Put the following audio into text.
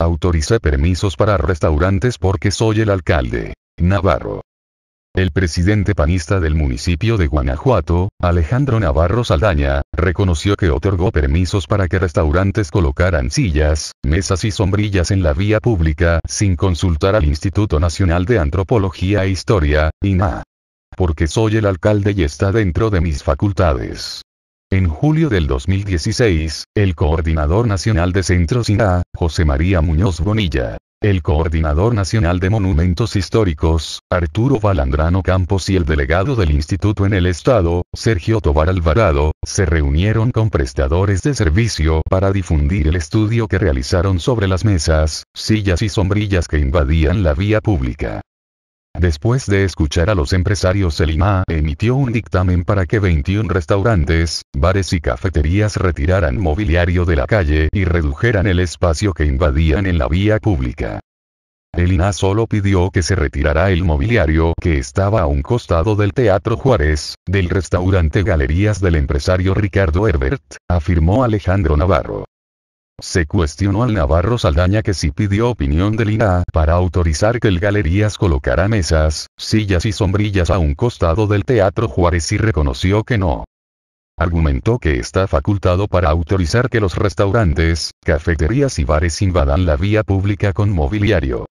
Autoricé permisos para restaurantes porque soy el alcalde. Navarro. El presidente panista del municipio de Guanajuato, Alejandro Navarro Saldaña, reconoció que otorgó permisos para que restaurantes colocaran sillas, mesas y sombrillas en la vía pública, sin consultar al Instituto Nacional de Antropología e Historia, INAH. Porque soy el alcalde y está dentro de mis facultades. En julio del 2016, el coordinador nacional de Centros INA, José María Muñoz Bonilla, el coordinador nacional de monumentos históricos, Arturo Balandrano Campos y el delegado del instituto en el estado, Sergio Tobar Alvarado, se reunieron con prestadores de servicio para difundir el estudio que realizaron sobre las mesas, sillas y sombrillas que invadían la vía pública. Después de escuchar a los empresarios, el emitió un dictamen para que 21 restaurantes, bares y cafeterías retiraran mobiliario de la calle y redujeran el espacio que invadían en la vía pública. El INA solo pidió que se retirara el mobiliario que estaba a un costado del Teatro Juárez, del restaurante Galerías del empresario Ricardo Herbert, afirmó Alejandro Navarro. Se cuestionó al Navarro Saldaña que si pidió opinión del INAH para autorizar que el Galerías colocara mesas, sillas y sombrillas a un costado del Teatro Juárez y reconoció que no. Argumentó que está facultado para autorizar que los restaurantes, cafeterías y bares invadan la vía pública con mobiliario.